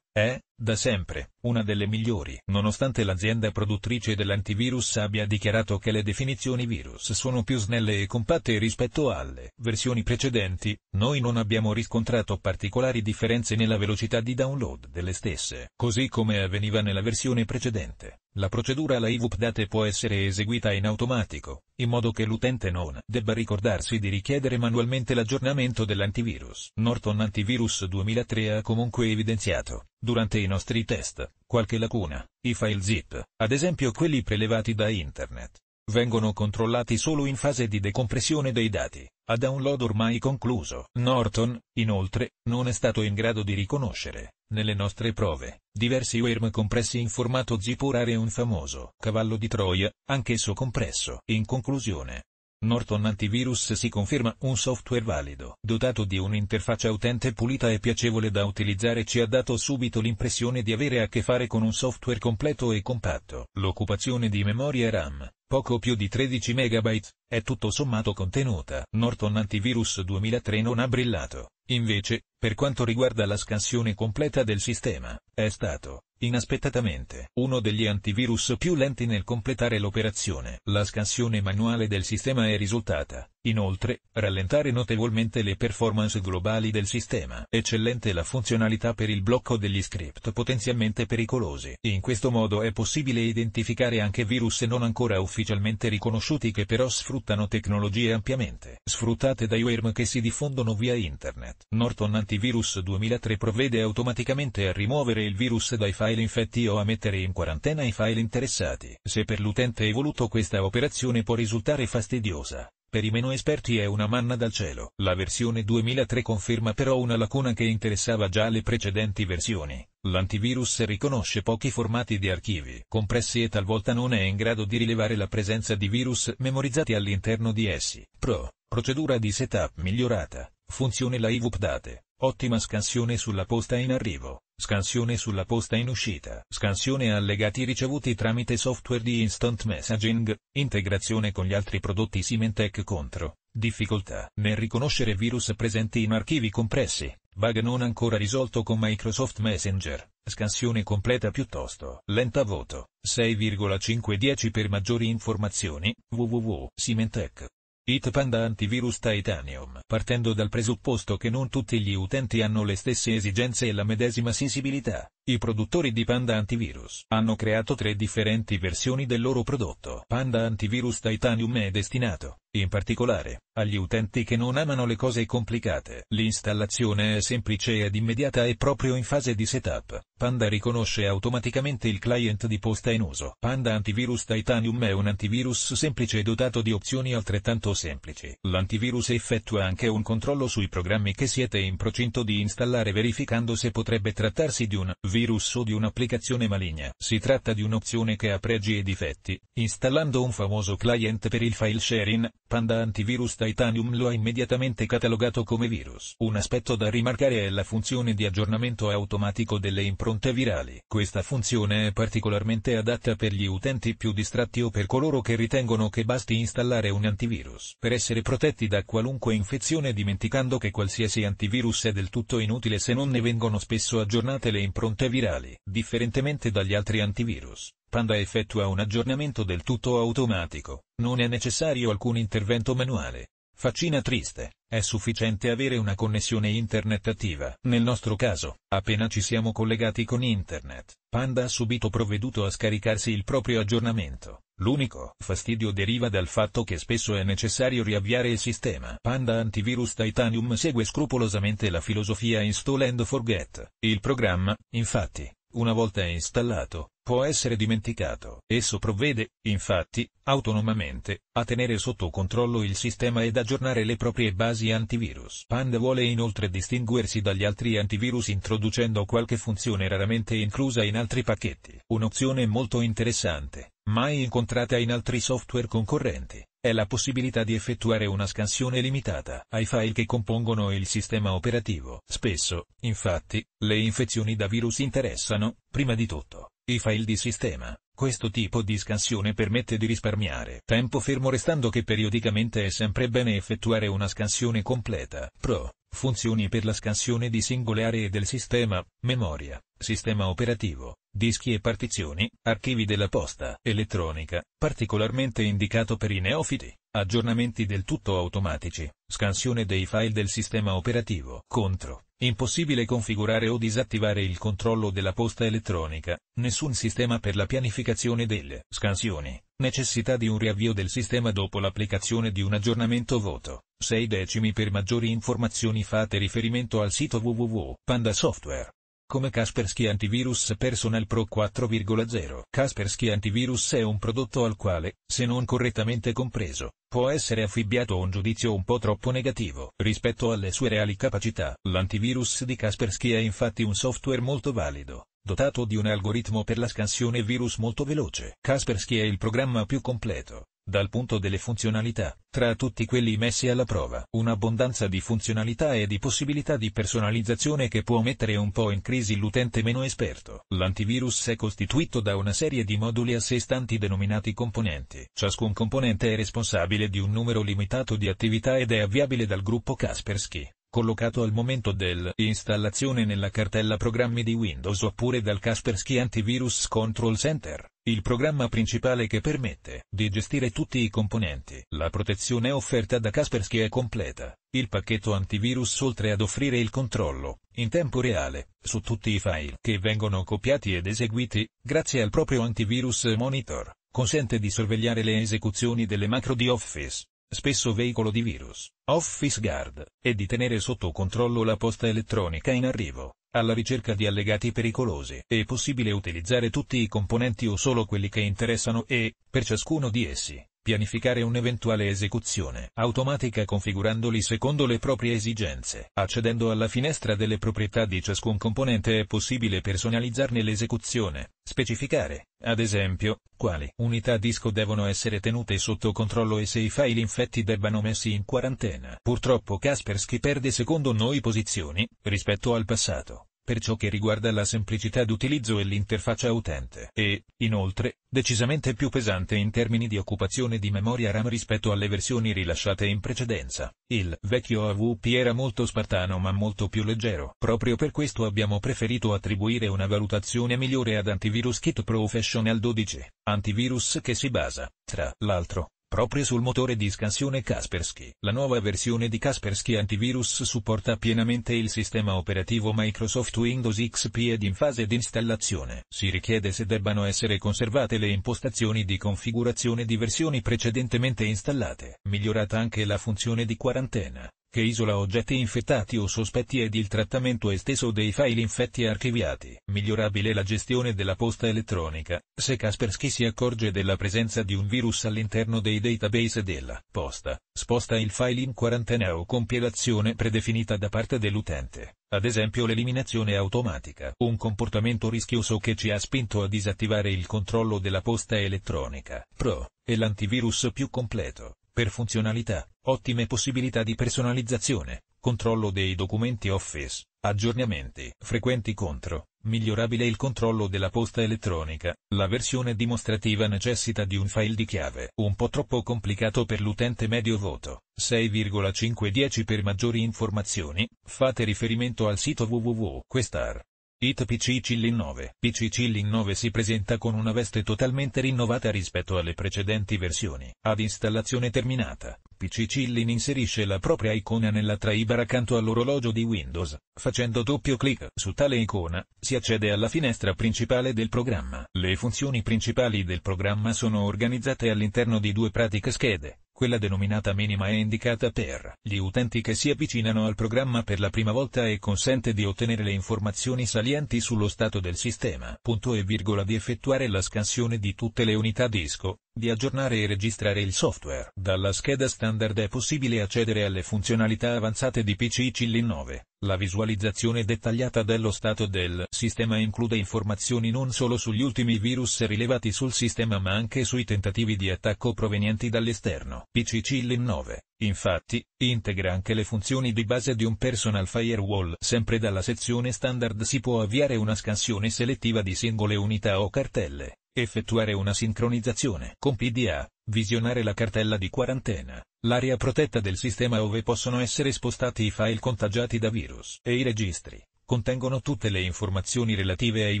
è, da sempre, una delle migliori. Nonostante l'azienda produttrice dell'antivirus abbia dichiarato che le definizioni virus sono più snelle e compatte rispetto alle versioni precedenti, noi non abbiamo riscontrato particolari differenze nella velocità di download delle stesse, così come avveniva nella versione precedente. La procedura la IVUP può essere eseguita in automatico, in modo che che l'utente non debba ricordarsi di richiedere manualmente l'aggiornamento dell'antivirus. Norton Antivirus 2003 ha comunque evidenziato, durante i nostri test, qualche lacuna, i file zip, ad esempio quelli prelevati da internet, vengono controllati solo in fase di decompressione dei dati, a download ormai concluso. Norton, inoltre, non è stato in grado di riconoscere, nelle nostre prove, diversi worm compressi in formato zip orare e un famoso cavallo di Troia, anch'esso compresso. In conclusione, Norton Antivirus si conferma un software valido. Dotato di un'interfaccia utente pulita e piacevole da utilizzare ci ha dato subito l'impressione di avere a che fare con un software completo e compatto. L'occupazione di memoria RAM, poco più di 13 MB, è tutto sommato contenuta. Norton Antivirus 2003 non ha brillato. Invece, per quanto riguarda la scansione completa del sistema, è stato Inaspettatamente, uno degli antivirus più lenti nel completare l'operazione. La scansione manuale del sistema è risultata, Inoltre, rallentare notevolmente le performance globali del sistema. Eccellente la funzionalità per il blocco degli script potenzialmente pericolosi. In questo modo è possibile identificare anche virus non ancora ufficialmente riconosciuti che però sfruttano tecnologie ampiamente sfruttate dai worm che si diffondono via internet. Norton Antivirus 2003 provvede automaticamente a rimuovere il virus dai file infetti o a mettere in quarantena i file interessati. Se per l'utente evoluto questa operazione può risultare fastidiosa, per i meno esperti è una manna dal cielo. La versione 2003 conferma però una lacuna che interessava già le precedenti versioni. L'antivirus riconosce pochi formati di archivi compressi e talvolta non è in grado di rilevare la presenza di virus memorizzati all'interno di essi. Pro. Procedura di setup migliorata. Funzione live update. Ottima scansione sulla posta in arrivo scansione sulla posta in uscita, scansione allegati ricevuti tramite software di instant messaging, integrazione con gli altri prodotti Symantec contro, difficoltà nel riconoscere virus presenti in archivi compressi, bug non ancora risolto con Microsoft Messenger, scansione completa piuttosto lenta voto, 6,510 per maggiori informazioni, www.symantec. It Panda Antivirus Titanium. Partendo dal presupposto che non tutti gli utenti hanno le stesse esigenze e la medesima sensibilità, i produttori di Panda Antivirus hanno creato tre differenti versioni del loro prodotto. Panda Antivirus Titanium è destinato, in particolare, agli utenti che non amano le cose complicate. L'installazione è semplice ed immediata e proprio in fase di setup. Panda riconosce automaticamente il client di posta in uso. Panda Antivirus Titanium è un antivirus semplice dotato di opzioni altrettanto semplici. L'antivirus effettua anche un controllo sui programmi che siete in procinto di installare verificando se potrebbe trattarsi di un virus o di un'applicazione maligna. Si tratta di un'opzione che ha pregi e difetti. Installando un famoso client per il file sharing, Panda Antivirus Titanium lo ha immediatamente catalogato come virus. Un aspetto da rimarcare è la funzione di aggiornamento automatico delle impronte virali. Questa funzione è particolarmente adatta per gli utenti più distratti o per coloro che ritengono che basti installare un antivirus per essere protetti da qualunque infezione dimenticando che qualsiasi antivirus è del tutto inutile se non ne vengono spesso aggiornate le impronte antivirali. Differentemente dagli altri antivirus, Panda effettua un aggiornamento del tutto automatico, non è necessario alcun intervento manuale. Faccina triste, è sufficiente avere una connessione internet attiva. Nel nostro caso, appena ci siamo collegati con internet, Panda ha subito provveduto a scaricarsi il proprio aggiornamento. L'unico fastidio deriva dal fatto che spesso è necessario riavviare il sistema. Panda Antivirus Titanium segue scrupolosamente la filosofia Install and Forget. Il programma, infatti, una volta installato, può essere dimenticato. Esso provvede, infatti, autonomamente, a tenere sotto controllo il sistema ed aggiornare le proprie basi antivirus. Panda vuole inoltre distinguersi dagli altri antivirus introducendo qualche funzione raramente inclusa in altri pacchetti. Un'opzione molto interessante, mai incontrata in altri software concorrenti è la possibilità di effettuare una scansione limitata ai file che compongono il sistema operativo. Spesso, infatti, le infezioni da virus interessano, prima di tutto, i file di sistema. Questo tipo di scansione permette di risparmiare tempo fermo restando che periodicamente è sempre bene effettuare una scansione completa. Pro. Funzioni per la scansione di singole aree del sistema, memoria, sistema operativo, dischi e partizioni, archivi della posta elettronica, particolarmente indicato per i neofiti, aggiornamenti del tutto automatici, scansione dei file del sistema operativo. Contro. Impossibile configurare o disattivare il controllo della posta elettronica, nessun sistema per la pianificazione delle scansioni, necessità di un riavvio del sistema dopo l'applicazione di un aggiornamento voto. 6 decimi per maggiori informazioni fate riferimento al sito www.pandasoftware come Kaspersky Antivirus Personal Pro 4.0. Kaspersky Antivirus è un prodotto al quale, se non correttamente compreso, può essere affibbiato un giudizio un po' troppo negativo rispetto alle sue reali capacità. L'antivirus di Kaspersky è infatti un software molto valido, dotato di un algoritmo per la scansione virus molto veloce. Kaspersky è il programma più completo, dal punto delle funzionalità, tra tutti quelli messi alla prova. Un'abbondanza di funzionalità e di possibilità di personalizzazione che può mettere un po' in crisi l'utente meno esperto. L'antivirus è costituito da una serie di moduli a sé stanti denominati componenti. Ciascun componente è responsabile di un numero limitato di attività ed è avviabile dal gruppo Kaspersky collocato al momento dell'installazione nella cartella programmi di Windows oppure dal Kaspersky Antivirus Control Center, il programma principale che permette di gestire tutti i componenti. La protezione offerta da Kaspersky è completa. Il pacchetto antivirus oltre ad offrire il controllo, in tempo reale, su tutti i file che vengono copiati ed eseguiti, grazie al proprio antivirus monitor, consente di sorvegliare le esecuzioni delle macro di Office spesso veicolo di virus, Office Guard, e di tenere sotto controllo la posta elettronica in arrivo, alla ricerca di allegati pericolosi. È possibile utilizzare tutti i componenti o solo quelli che interessano e, per ciascuno di essi, pianificare un'eventuale esecuzione automatica configurandoli secondo le proprie esigenze. Accedendo alla finestra delle proprietà di ciascun componente è possibile personalizzarne l'esecuzione, specificare, ad esempio, quali unità disco devono essere tenute sotto controllo e se i file infetti debbano messi in quarantena. Purtroppo Kaspersky perde secondo noi posizioni, rispetto al passato per ciò che riguarda la semplicità d'utilizzo e l'interfaccia utente, e, inoltre, decisamente più pesante in termini di occupazione di memoria RAM rispetto alle versioni rilasciate in precedenza. Il vecchio AVP era molto spartano ma molto più leggero. Proprio per questo abbiamo preferito attribuire una valutazione migliore ad Antivirus Kit Professional 12, antivirus che si basa, tra l'altro, Proprio sul motore di scansione Kaspersky, la nuova versione di Kaspersky Antivirus supporta pienamente il sistema operativo Microsoft Windows XP ed in fase di installazione. Si richiede se debbano essere conservate le impostazioni di configurazione di versioni precedentemente installate. Migliorata anche la funzione di quarantena che isola oggetti infettati o sospetti ed il trattamento esteso dei file infetti archiviati. Migliorabile la gestione della posta elettronica, se Kaspersky si accorge della presenza di un virus all'interno dei database della posta, sposta il file in quarantena o compilazione predefinita da parte dell'utente, ad esempio l'eliminazione automatica. Un comportamento rischioso che ci ha spinto a disattivare il controllo della posta elettronica. Pro, è l'antivirus più completo per funzionalità, ottime possibilità di personalizzazione, controllo dei documenti Office, aggiornamenti frequenti contro, migliorabile il controllo della posta elettronica, la versione dimostrativa necessita di un file di chiave un po' troppo complicato per l'utente medio voto, 6,510 per maggiori informazioni, fate riferimento al sito www.questar. It PC Chilling 9 PC Chilling 9 si presenta con una veste totalmente rinnovata rispetto alle precedenti versioni. Ad installazione terminata, PC Chilling inserisce la propria icona nella traibara accanto all'orologio di Windows. Facendo doppio clic su tale icona, si accede alla finestra principale del programma. Le funzioni principali del programma sono organizzate all'interno di due pratiche schede quella denominata minima è indicata per gli utenti che si avvicinano al programma per la prima volta e consente di ottenere le informazioni salienti sullo stato del sistema. Punto e virgola di effettuare la scansione di tutte le unità disco, di aggiornare e registrare il software. Dalla scheda standard è possibile accedere alle funzionalità avanzate di PC Cillin 9, la visualizzazione dettagliata dello stato del sistema include informazioni non solo sugli ultimi virus rilevati sul sistema ma anche sui tentativi di attacco provenienti dall'esterno. PCC LIN 9, infatti, integra anche le funzioni di base di un personal firewall. Sempre dalla sezione standard si può avviare una scansione selettiva di singole unità o cartelle, effettuare una sincronizzazione con PDA, Visionare la cartella di quarantena, l'area protetta del sistema ove possono essere spostati i file contagiati da virus e i registri. Contengono tutte le informazioni relative ai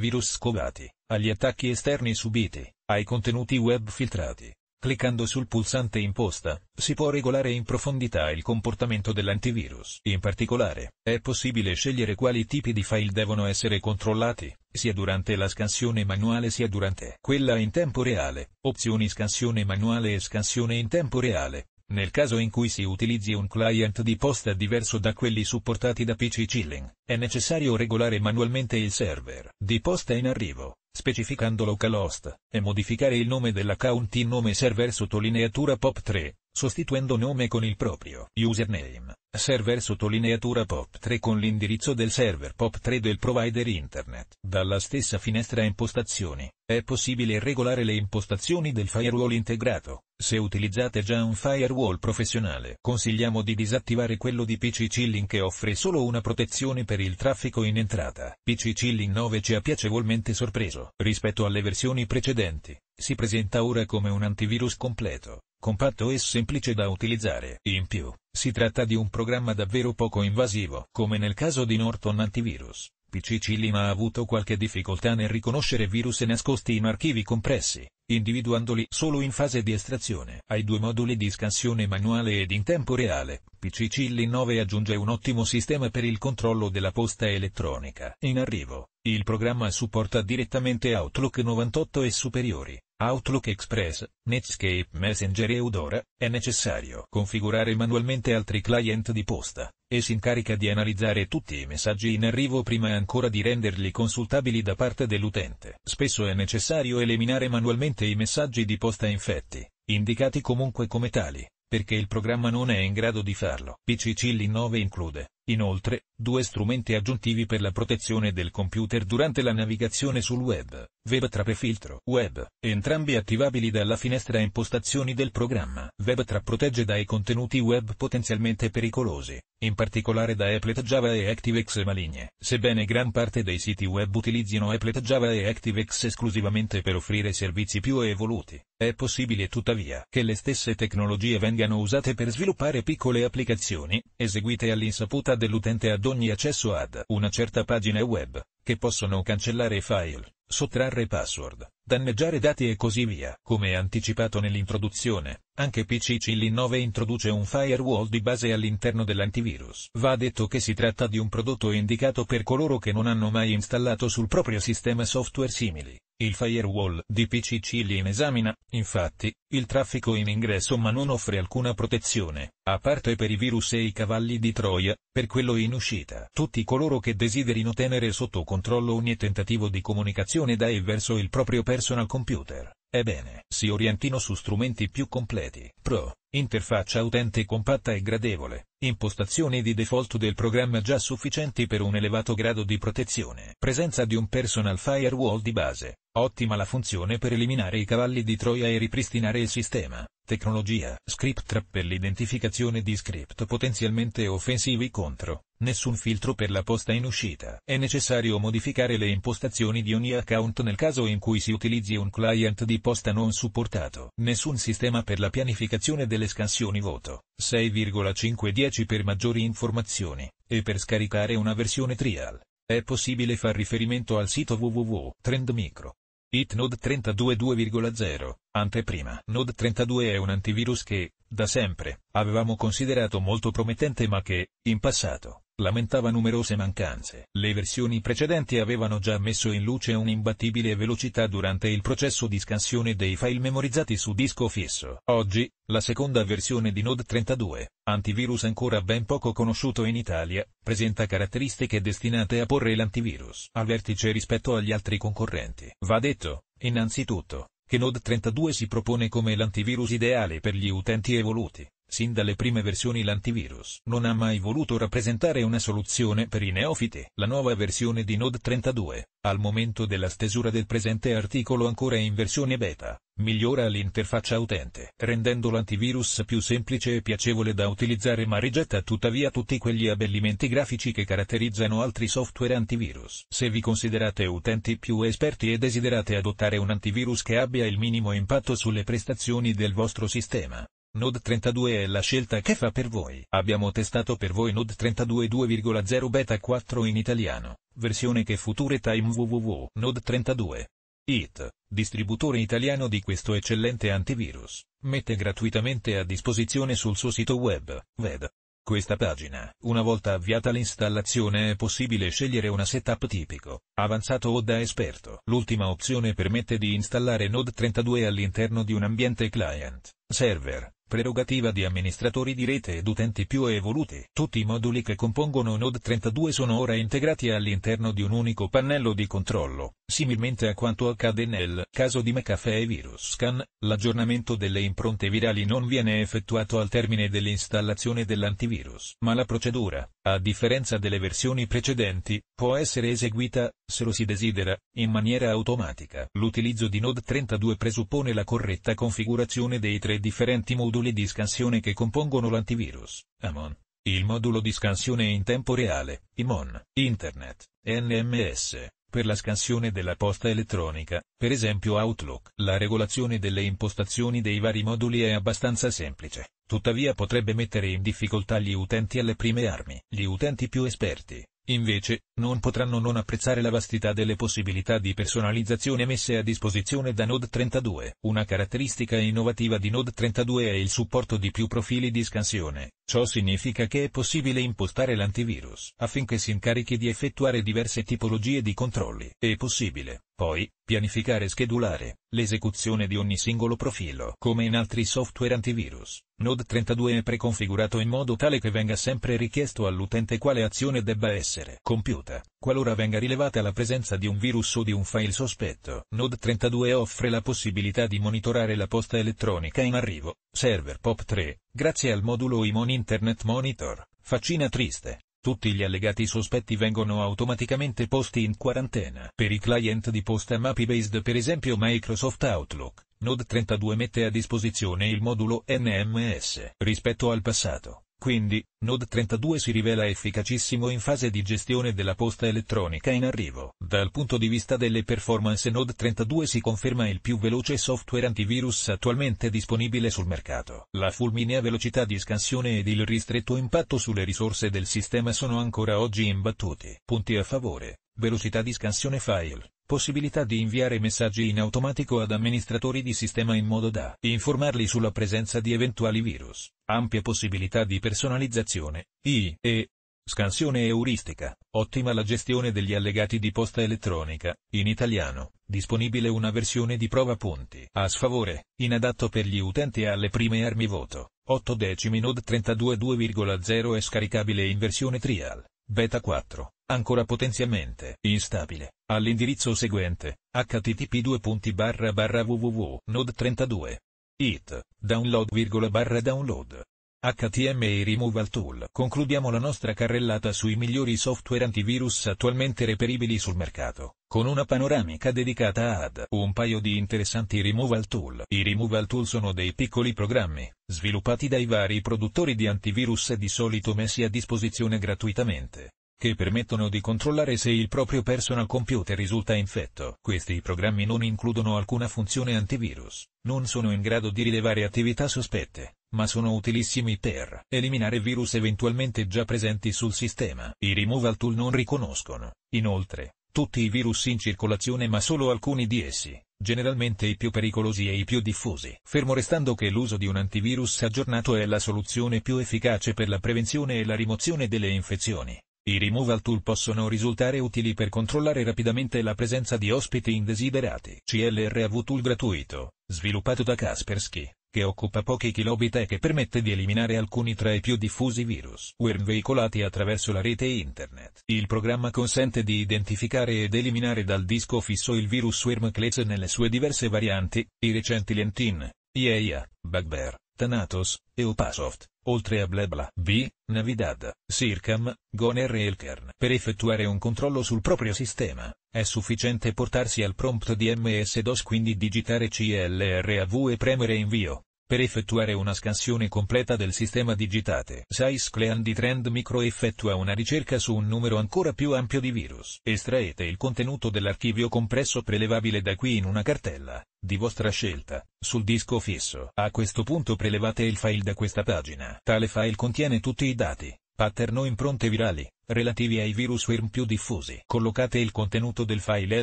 virus scovati, agli attacchi esterni subiti, ai contenuti web filtrati, Cliccando sul pulsante imposta, si può regolare in profondità il comportamento dell'antivirus. In particolare, è possibile scegliere quali tipi di file devono essere controllati, sia durante la scansione manuale sia durante quella in tempo reale, opzioni scansione manuale e scansione in tempo reale, nel caso in cui si utilizzi un client di posta diverso da quelli supportati da PC Chilling, è necessario regolare manualmente il server di posta in arrivo, specificando localhost, e modificare il nome dell'account in nome server sottolineatura pop3, sostituendo nome con il proprio username, server sottolineatura pop3 con l'indirizzo del server pop3 del provider internet. Dalla stessa finestra impostazioni, è possibile regolare le impostazioni del firewall integrato se utilizzate già un firewall professionale, consigliamo di disattivare quello di PC Chilling che offre solo una protezione per il traffico in entrata. PC Chilling 9 ci ha piacevolmente sorpreso. Rispetto alle versioni precedenti, si presenta ora come un antivirus completo, compatto e semplice da utilizzare. In più, si tratta di un programma davvero poco invasivo, come nel caso di Norton Antivirus. PCC Lima ha avuto qualche difficoltà nel riconoscere virus nascosti in archivi compressi, individuandoli solo in fase di estrazione. Ai due moduli di scansione manuale ed in tempo reale, PCC Lin 9 aggiunge un ottimo sistema per il controllo della posta elettronica in arrivo. Il programma supporta direttamente Outlook 98 e superiori, Outlook Express, Netscape Messenger e Udora. È necessario configurare manualmente altri client di posta, e si incarica di analizzare tutti i messaggi in arrivo prima ancora di renderli consultabili da parte dell'utente. Spesso è necessario eliminare manualmente i messaggi di posta infetti, indicati comunque come tali, perché il programma non è in grado di farlo. PCC Lin 9 include Inoltre, due strumenti aggiuntivi per la protezione del computer durante la navigazione sul web, WebTrap e filtro web, entrambi attivabili dalla finestra impostazioni del programma. WebTrap protegge dai contenuti web potenzialmente pericolosi, in particolare da applet Java e ActiveX maligne. Sebbene gran parte dei siti web utilizzino applet Java e ActiveX esclusivamente per offrire servizi più evoluti, è possibile tuttavia che le stesse tecnologie vengano usate per sviluppare piccole applicazioni, eseguite all'insaputa dell'utente ad ogni accesso ad una certa pagina web, che possono cancellare file sottrarre password, danneggiare dati e così via. Come anticipato nell'introduzione, anche PC Chilling 9 introduce un firewall di base all'interno dell'antivirus. Va detto che si tratta di un prodotto indicato per coloro che non hanno mai installato sul proprio sistema software simili. Il firewall di PCCLIN esamina, infatti, il traffico in ingresso ma non offre alcuna protezione, a parte per i virus e i cavalli di Troia, per quello in uscita. Tutti coloro che desiderino tenere sotto controllo ogni tentativo di comunicazione da e verso il proprio personal computer, ebbene, si orientino su strumenti più completi. Pro. Interfaccia utente compatta e gradevole, impostazioni di default del programma già sufficienti per un elevato grado di protezione, presenza di un personal firewall di base, Ottima la funzione per eliminare i cavalli di Troia e ripristinare il sistema, tecnologia, script trap per l'identificazione di script potenzialmente offensivi contro, nessun filtro per la posta in uscita. È necessario modificare le impostazioni di ogni account nel caso in cui si utilizzi un client di posta non supportato. Nessun sistema per la pianificazione delle scansioni voto. 6,510 per maggiori informazioni, e per scaricare una versione trial. È possibile far riferimento al sito www.trendmicro. It Node 32 2.0, anteprima. Node 32 è un antivirus che, da sempre, avevamo considerato molto promettente ma che, in passato, lamentava numerose mancanze. Le versioni precedenti avevano già messo in luce un'imbattibile velocità durante il processo di scansione dei file memorizzati su disco fisso. Oggi, la seconda versione di Node 32, antivirus ancora ben poco conosciuto in Italia, presenta caratteristiche destinate a porre l'antivirus al vertice rispetto agli altri concorrenti. Va detto, innanzitutto, che Node 32 si propone come l'antivirus ideale per gli utenti evoluti sin dalle prime versioni l'antivirus non ha mai voluto rappresentare una soluzione per i neofiti. La nuova versione di Node 32, al momento della stesura del presente articolo ancora in versione beta, migliora l'interfaccia utente, rendendo l'antivirus più semplice e piacevole da utilizzare ma rigetta tuttavia tutti quegli abbellimenti grafici che caratterizzano altri software antivirus. Se vi considerate utenti più esperti e desiderate adottare un antivirus che abbia il minimo impatto sulle prestazioni del vostro sistema, Node 32 è la scelta che fa per voi. Abbiamo testato per voi Node 32 2.0 beta 4 in italiano, versione che future time www. www.node 32. IT, distributore italiano di questo eccellente antivirus, mette gratuitamente a disposizione sul suo sito web, ved. Questa pagina, una volta avviata l'installazione è possibile scegliere una setup tipico, avanzato o da esperto. L'ultima opzione permette di installare Node 32 all'interno di un ambiente client, server, prerogativa di amministratori di rete ed utenti più evoluti. Tutti i moduli che compongono Node 32 sono ora integrati all'interno di un unico pannello di controllo, similmente a quanto accade nel caso di McAfee Virus Scan, l'aggiornamento delle impronte virali non viene effettuato al termine dell'installazione dell'antivirus, ma la procedura a differenza delle versioni precedenti, può essere eseguita, se lo si desidera, in maniera automatica. L'utilizzo di Node 32 presuppone la corretta configurazione dei tre differenti moduli di scansione che compongono l'antivirus, AMON, il modulo di scansione in tempo reale, IMON, Internet, NMS, per la scansione della posta elettronica, per esempio Outlook. La regolazione delle impostazioni dei vari moduli è abbastanza semplice tuttavia potrebbe mettere in difficoltà gli utenti alle prime armi. Gli utenti più esperti invece, non potranno non apprezzare la vastità delle possibilità di personalizzazione messe a disposizione da Node 32. Una caratteristica innovativa di Node 32 è il supporto di più profili di scansione, ciò significa che è possibile impostare l'antivirus affinché si incarichi di effettuare diverse tipologie di controlli. È possibile, poi, pianificare e schedulare l'esecuzione di ogni singolo profilo. Come in altri software antivirus, Node 32 è preconfigurato in modo tale che venga sempre richiesto all'utente quale azione debba essere computer, compiuta, qualora venga rilevata la presenza di un virus o di un file sospetto. Node 32 offre la possibilità di monitorare la posta elettronica in arrivo, server POP3, grazie al modulo IMON Internet Monitor, faccina triste. Tutti gli allegati sospetti vengono automaticamente posti in quarantena. Per i client di posta MAPI-based per esempio Microsoft Outlook, Node 32 mette a disposizione il modulo NMS rispetto al passato. Quindi, Node 32 si rivela efficacissimo in fase di gestione della posta elettronica in arrivo. Dal punto di vista delle performance Node 32 si conferma il più veloce software antivirus attualmente disponibile sul mercato. La fulminea velocità di scansione ed il ristretto impatto sulle risorse del sistema sono ancora oggi imbattuti. Punti a favore. Velocità di scansione file possibilità di inviare messaggi in automatico ad amministratori di sistema in modo da informarli sulla presenza di eventuali virus, ampie possibilità di personalizzazione, I, e scansione euristica, ottima la gestione degli allegati di posta elettronica, in italiano, disponibile una versione di prova punti, a sfavore, inadatto per gli utenti alle prime armi voto, 8 decimi Node 32 2,0 è scaricabile in versione trial, beta 4, ancora potenzialmente instabile, all'indirizzo seguente, http://www.node32. it, download, barra download. HTML Removal Tool. Concludiamo la nostra carrellata sui migliori software antivirus attualmente reperibili sul mercato, con una panoramica dedicata ad un paio di interessanti removal tool. I removal tool sono dei piccoli programmi, sviluppati dai vari produttori di antivirus e di solito messi a disposizione gratuitamente, che permettono di controllare se il proprio personal computer risulta infetto. Questi programmi non includono alcuna funzione antivirus, non sono in grado di rilevare attività sospette, ma sono utilissimi per eliminare virus eventualmente già presenti sul sistema. I removal tool non riconoscono, inoltre, tutti i virus in circolazione ma solo alcuni di essi, generalmente i più pericolosi e i più diffusi. Fermo restando che l'uso di un antivirus aggiornato è la soluzione più efficace per la prevenzione e la rimozione delle infezioni. I removal tool possono risultare utili per controllare rapidamente la presenza di ospiti indesiderati. CLRAV tool gratuito, sviluppato da Kaspersky, che occupa pochi kilobit e che permette di eliminare alcuni tra i più diffusi virus worm veicolati attraverso la rete internet. Il programma consente di identificare ed eliminare dal disco fisso il virus worm clades nelle sue diverse varianti, i recenti lentin, IEA, bugbear, Thanatos, Eupasoft, oltre a Blebla, B, Navidad, Sircam, Goner e Elkern. Per effettuare un controllo sul proprio sistema, è sufficiente portarsi al prompt di MS-DOS quindi digitare CLRAV e premere invio. Per effettuare una scansione completa del sistema digitate, SizeClean di Trend Micro effettua una ricerca su un numero ancora più ampio di virus. Estraete il contenuto dell'archivio compresso prelevabile da qui in una cartella, di vostra scelta, sul disco fisso. A questo punto prelevate il file da questa pagina. Tale file contiene tutti i dati, Pattern o impronte virali, relativi ai virus WIRM più diffusi. Collocate il contenuto del file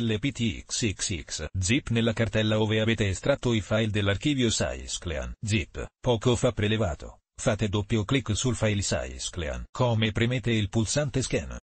lptxxx zip nella cartella dove avete estratto i file dell'archivio SysClan zip, poco fa prelevato. Fate doppio clic sul file SysClan. Come premete il pulsante scan,